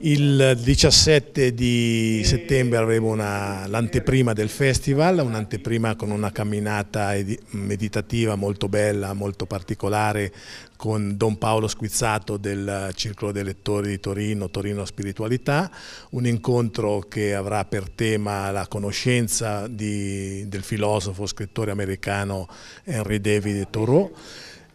Il 17 di settembre avremo l'anteprima del festival, un'anteprima con una camminata meditativa molto bella, molto particolare con Don Paolo Squizzato del Circolo dei Lettori di Torino, Torino Spiritualità, un incontro che avrà per tema la conoscenza di, del filosofo, scrittore americano Henry David Thoreau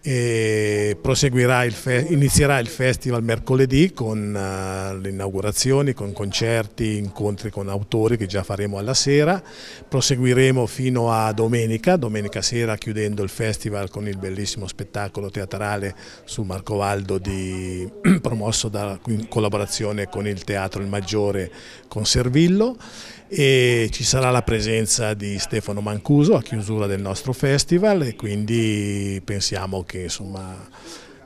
e il inizierà il festival mercoledì con uh, le inaugurazioni, con concerti, incontri con autori che già faremo alla sera, proseguiremo fino a domenica, domenica sera chiudendo il festival con il bellissimo spettacolo teatrale su Marcovaldo di, promosso da, in collaborazione con il Teatro Il Maggiore con Servillo e ci sarà la presenza di Stefano Mancuso a chiusura del nostro festival e quindi pensiamo che che insomma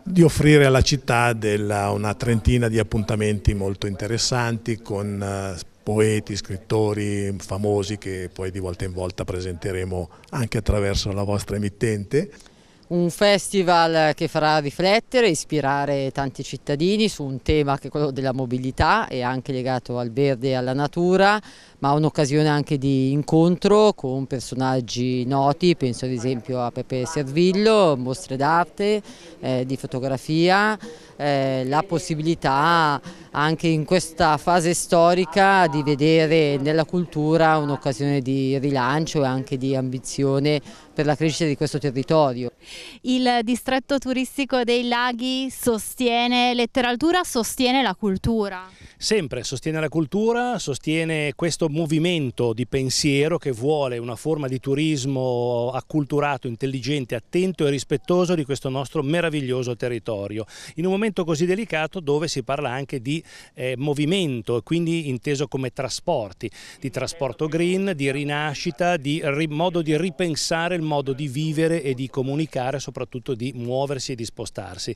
di offrire alla città della, una trentina di appuntamenti molto interessanti con eh, poeti, scrittori famosi che poi di volta in volta presenteremo anche attraverso la vostra emittente un festival che farà riflettere e ispirare tanti cittadini su un tema che è quello della mobilità e anche legato al verde e alla natura, ma un'occasione anche di incontro con personaggi noti, penso ad esempio a Pepe Servillo, mostre d'arte, eh, di fotografia, eh, la possibilità anche in questa fase storica di vedere nella cultura un'occasione di rilancio e anche di ambizione per la crescita di questo territorio. Il distretto turistico dei laghi sostiene letteratura, sostiene la cultura? Sempre, sostiene la cultura, sostiene questo movimento di pensiero che vuole una forma di turismo acculturato, intelligente, attento e rispettoso di questo nostro meraviglioso territorio. In un momento così delicato dove si parla anche di eh, movimento, quindi inteso come trasporti, di trasporto green, di rinascita, di ri modo di ripensare il modo di vivere e di comunicare, soprattutto di muoversi e di spostarsi.